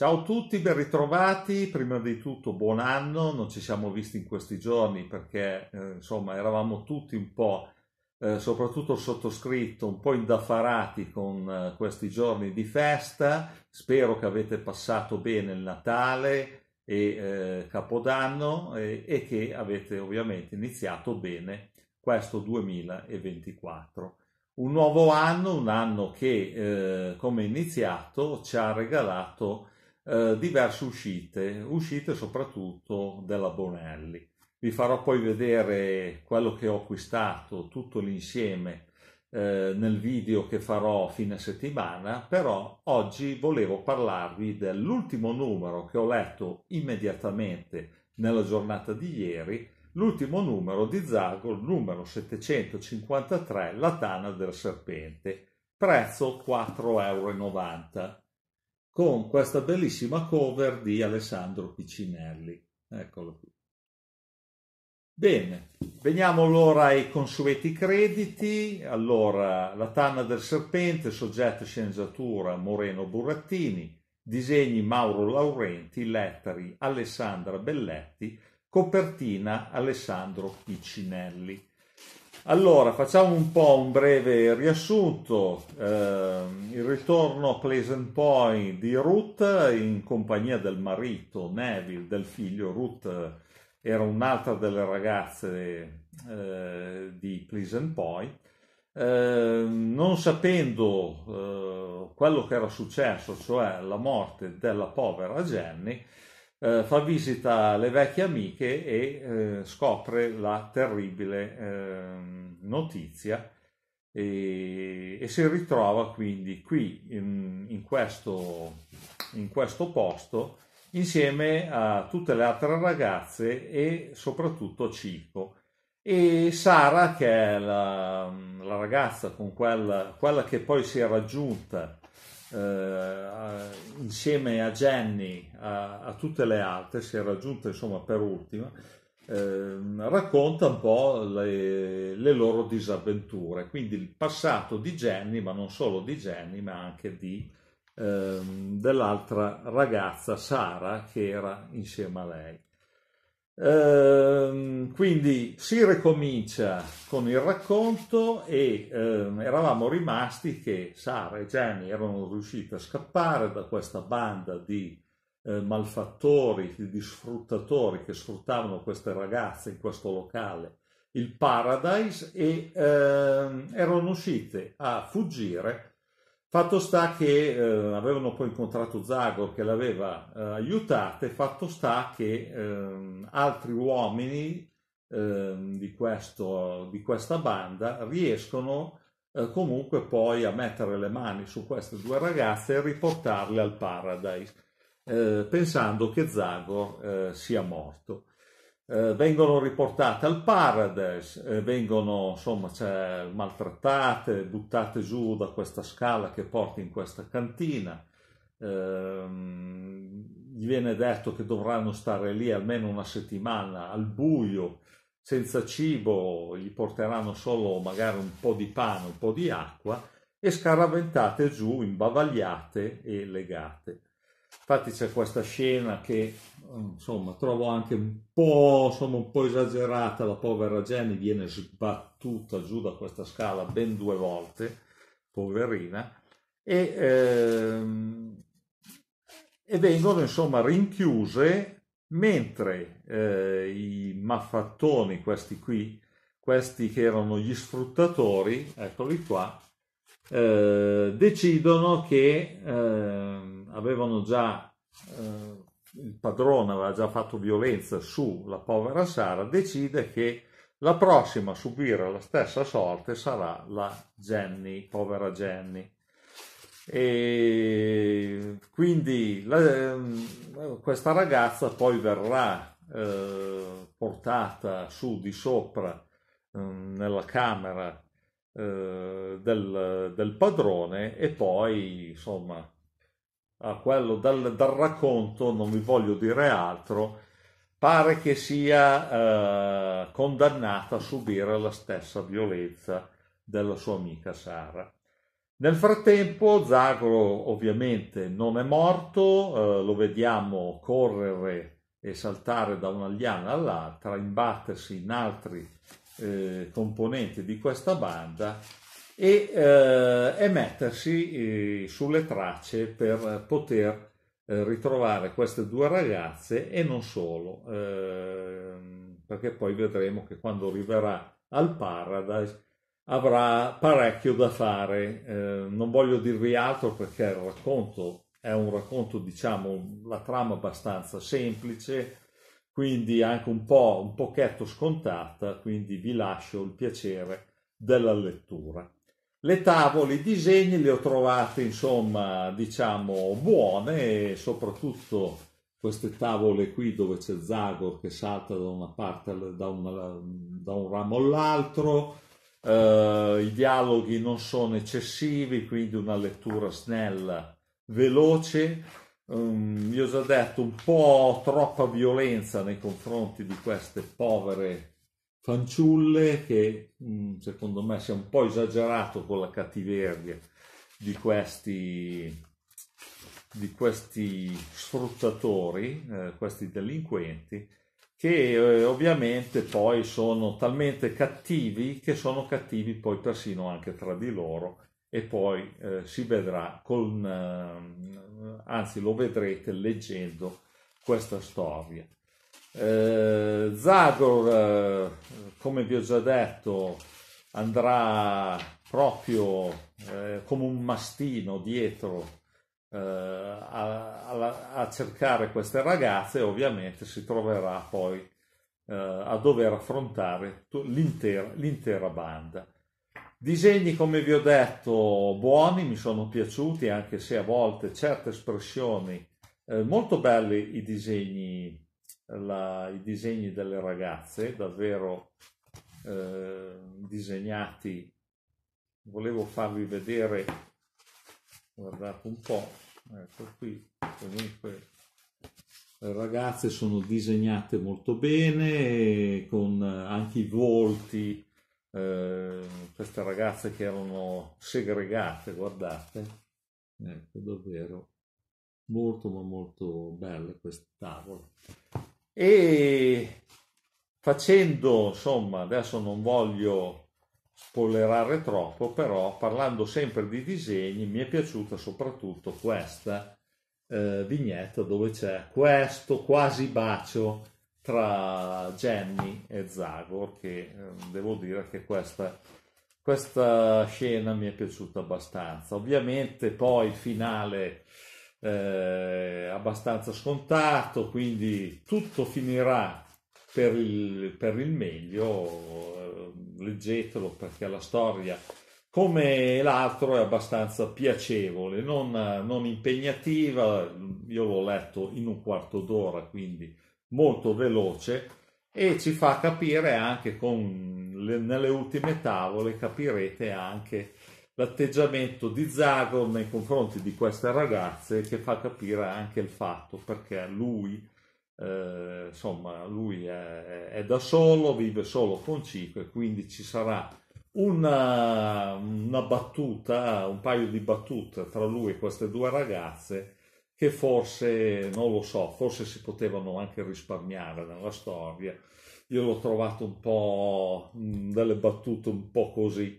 Ciao a tutti, ben ritrovati. Prima di tutto buon anno, non ci siamo visti in questi giorni perché eh, insomma eravamo tutti un po', eh, soprattutto il sottoscritto, un po' indaffarati con eh, questi giorni di festa. Spero che avete passato bene il Natale e eh, Capodanno e, e che avete ovviamente iniziato bene questo 2024 un nuovo anno, un anno che eh, come iniziato ci ha regalato eh, diverse uscite, uscite soprattutto della Bonelli. Vi farò poi vedere quello che ho acquistato, tutto l'insieme eh, nel video che farò fine settimana, però oggi volevo parlarvi dell'ultimo numero che ho letto immediatamente nella giornata di ieri, l'ultimo numero di Zago, numero 753, la tana del serpente, prezzo 4,90 euro con questa bellissima cover di Alessandro Piccinelli. Eccolo qui. Bene, veniamo allora ai consueti crediti. Allora, La Tanna del Serpente, soggetto e sceneggiatura Moreno Burattini, disegni Mauro Laurenti, letteri Alessandra Belletti, copertina Alessandro Piccinelli. Allora, facciamo un po' un breve riassunto. Eh, il ritorno a Pleasant Point di Ruth in compagnia del marito Neville, del figlio. Ruth era un'altra delle ragazze eh, di Pleasant Point. Eh, non sapendo eh, quello che era successo, cioè la morte della povera Jenny, eh, fa visita alle vecchie amiche e eh, scopre la terribile eh, notizia e, e, si ritrova quindi qui in, in, questo, in questo posto insieme a tutte le altre ragazze e soprattutto Cico. E Sara, che è la, la ragazza con quella, quella che poi si era aggiunta eh, insieme a Jenny, a, a, tutte le altre, si è raggiunta insomma per ultima, eh, racconta un po' le, le, loro disavventure, quindi il passato di Jenny, ma non solo di Jenny, ma anche di, eh, dell'altra ragazza Sara che era insieme a lei. Ehm, quindi si ricomincia con il racconto e ehm, eravamo rimasti che Sara e Gianni erano riusciti a scappare da questa banda di eh, malfattori, di sfruttatori che sfruttavano queste ragazze in questo locale, il Paradise, e ehm, erano uscite a fuggire Fatto sta che eh, avevano poi incontrato Zagor che l'aveva eh, aiutata e fatto sta che eh, altri uomini ehm, di, questo, di, questa banda riescono eh, comunque poi a mettere le mani su queste due ragazze e riportarle al Paradise eh, pensando che Zagor eh, sia morto. Eh, vengono riportate al Paradise, eh, vengono insomma cioè, maltrattate, buttate giù da questa scala che porta in questa cantina. Eh, gli viene detto che dovranno stare lì almeno una settimana al buio, senza cibo, gli porteranno solo magari un po' di pane, un po' di acqua e scaraventate giù, imbavagliate e legate. Infatti c'è questa scena che insomma, trovo anche un po', insomma, un po' esagerata. La povera Jenny viene sbattuta giù da questa scala ben due volte, poverina, e, ehm, e vengono insomma rinchiuse mentre eh, i maffattoni, questi qui, questi che erano gli sfruttatori, eccoli qua, eh, decidono che eh, avevano già eh, il padrone aveva già fatto violenza sulla povera Sara, decide che la prossima a subire la stessa sorte sarà la Jenny, povera Jenny. E quindi la, ehm, questa ragazza poi verrà eh, portata su di sopra ehm, nella camera eh, del, del padrone e poi insomma a quello dal, dal racconto, non vi voglio dire altro, pare che sia eh, condannata a subire la stessa violenza della sua amica Sara. Nel frattempo Zagro ovviamente non è morto, eh, lo vediamo correre e saltare da una liana all'altra, imbattersi in altri eh, componenti di questa banda e, eh, e mettersi eh, sulle tracce per poter eh, ritrovare queste due ragazze e non solo, ehm, perché poi vedremo che quando arriverà al Paradise avrà parecchio da fare. Eh, non voglio dirvi altro perché il racconto è un racconto, diciamo, la trama abbastanza semplice, quindi anche un po' un pochetto scontata, quindi vi lascio il piacere della lettura. Le tavole, i disegni le ho trovate, insomma, diciamo buone soprattutto queste tavole qui dove c'è Zagor che salta da una parte, da, una, da un ramo all'altro, eh, i dialoghi non sono eccessivi, quindi una lettura snella, veloce. Um, mm, vi ho già detto un po' troppa violenza nei confronti di queste povere fanciulle che mm, secondo me si è un po' esagerato con la cattiveria di questi, di questi sfruttatori, eh, questi delinquenti, che eh, ovviamente poi sono talmente cattivi che sono cattivi poi persino anche tra di loro e poi eh, si vedrà con, ehm, anzi lo vedrete leggendo questa storia. Eh, Zagor, eh, come vi ho già detto, andrà proprio eh, come un mastino dietro eh, a, a, a, cercare queste ragazze e ovviamente si troverà poi eh, a dover affrontare l'intera, l'intera banda. Disegni, come vi ho detto, buoni, mi sono piaciuti, anche se a volte certe espressioni, eh, molto belli i disegni la, i disegni delle ragazze, davvero eh, disegnati. Volevo farvi vedere, guardate un po', ecco qui, comunque le ragazze sono disegnate molto bene, con anche i volti, eh, queste ragazze che erano segregate, guardate, ecco davvero molto ma molto belle queste tavole. E facendo, insomma, adesso non voglio spoilerare troppo, però parlando sempre di disegni, mi è piaciuta soprattutto questa eh, vignetta dove c'è questo quasi bacio tra Jenny e Zagor, che eh, devo dire che questa, questa scena mi è piaciuta abbastanza. Ovviamente poi il finale eh, abbastanza scontato, quindi tutto finirà per il, per il meglio, eh, leggetelo perché la storia come l'altro è abbastanza piacevole, non, non, impegnativa, io l'ho letto in un quarto d'ora, quindi molto veloce e ci fa capire anche con le, nelle ultime tavole capirete anche l'atteggiamento di Zago nei confronti di queste ragazze che fa capire anche il fatto perché lui, eh, insomma, lui è, è, da solo, vive solo con Cico e quindi ci sarà una, una battuta, un paio di battute tra lui e queste due ragazze che forse, non lo so, forse si potevano anche risparmiare nella storia. Io l'ho trovato un po' mm, delle battute un po' così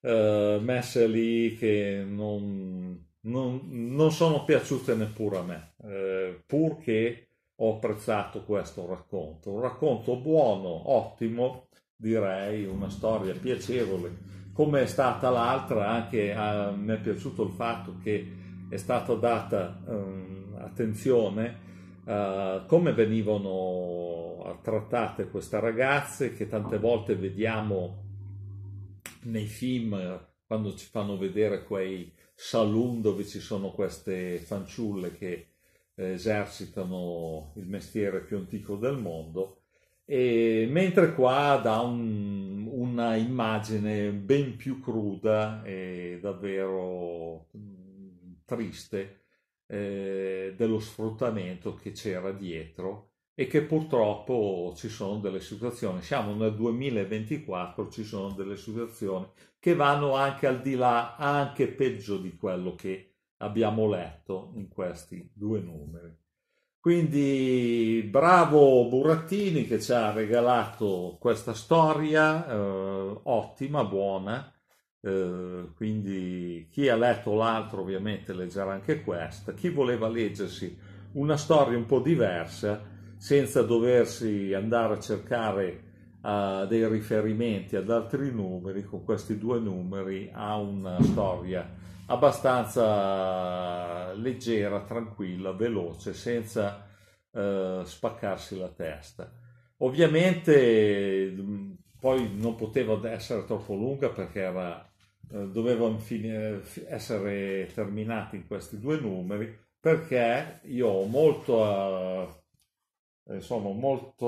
eh, messe lì che non, non, non, sono piaciute neppure a me, eh, purché ho apprezzato questo racconto. Un racconto buono, ottimo, direi, una storia piacevole. Come è stata l'altra, anche a, mi è piaciuto il fatto che è stata data um, attenzione a uh, eh, come venivano trattate queste ragazze che tante volte vediamo nei film quando ci fanno vedere quei saloon dove ci sono queste fanciulle che eh, esercitano il mestiere più antico del mondo, e mentre qua dà un, una immagine ben più cruda e davvero triste eh, dello sfruttamento che c'era dietro e che purtroppo ci sono delle situazioni, siamo nel 2024, ci sono delle situazioni che vanno anche al di là, anche peggio di quello che abbiamo letto in questi due numeri. Quindi bravo Burattini che ci ha regalato questa storia, eh, ottima, buona, eh, quindi chi ha letto l'altro ovviamente leggerà anche questa, chi voleva leggersi una storia un po' diversa, senza doversi andare a cercare uh, dei riferimenti ad altri numeri, con questi due numeri ha una storia abbastanza leggera, tranquilla, veloce, senza uh, spaccarsi la testa. Ovviamente mm, poi non poteva essere troppo lunga perché era, uh, eh, dovevano fin- essere terminati in questi due numeri perché io ho molto eh, insomma, molto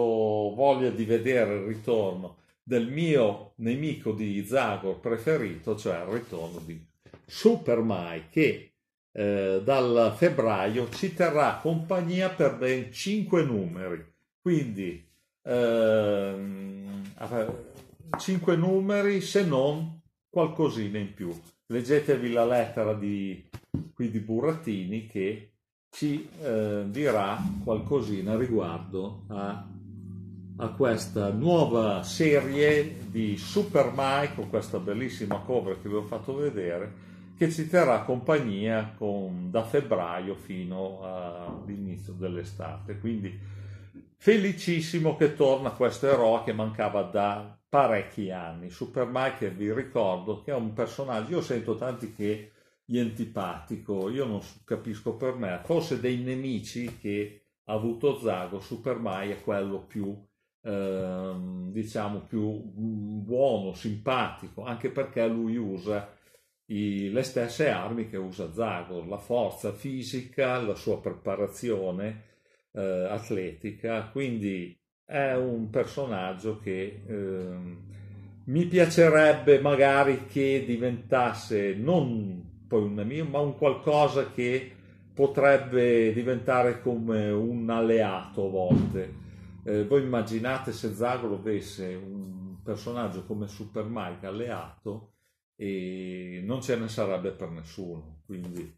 voglia di vedere il ritorno del mio nemico di Zagor preferito, cioè il ritorno di Super Mai, che eh, dal febbraio ci terrà compagnia per ben 5 numeri. Quindi 5 ehm, numeri se non qualcosina in più. Leggetevi la lettera di, qui di Burattini che ci eh, dirà qualcosina riguardo a, a, questa nuova serie di Super Mike, questa bellissima cover che vi ho fatto vedere, che ci terrà compagnia con, da febbraio fino all'inizio dell'estate. Quindi felicissimo che torna questo eroe che mancava da parecchi anni. Super Mike, vi ricordo, che è un personaggio, io sento tanti che gli antipatico, io non capisco per me, forse dei nemici che ha avuto Zago, Super Mai è quello più, ehm, diciamo, più mm, buono, simpatico, anche perché lui usa i, le stesse armi che usa Zago, la forza fisica, la sua preparazione eh, atletica, quindi è un personaggio che eh, mi piacerebbe magari che diventasse non poi un nemico, ma un qualcosa che potrebbe diventare come un alleato a volte. Eh, voi immaginate se Zagor avesse un personaggio come Super Mike alleato e non ce ne sarebbe per nessuno. Quindi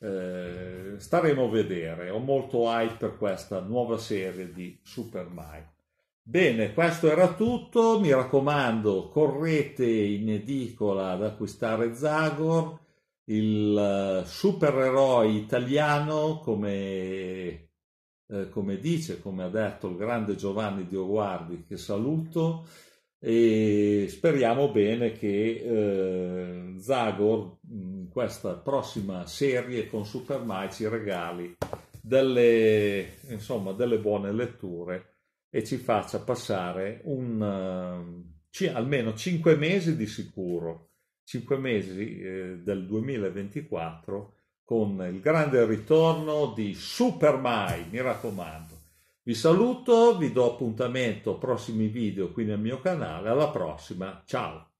eh, staremo a vedere. Ho molto hype per questa nuova serie di Super Mike. Bene, questo era tutto. Mi raccomando, correte in edicola ad acquistare Zagor il eh, supereroe italiano, come, eh, come, dice, come ha detto il grande Giovanni Dioguardi, che saluto, e speriamo bene che eh, Zagor in questa prossima serie con Super Mai, ci regali delle, insomma, delle buone letture e ci faccia passare un, uh, eh, c- almeno 5 mesi di sicuro cinque mesi eh, del 2024 con il grande ritorno di Super Mai, mi raccomando. Vi saluto, vi do appuntamento prossimi video qui nel mio canale, alla prossima, ciao!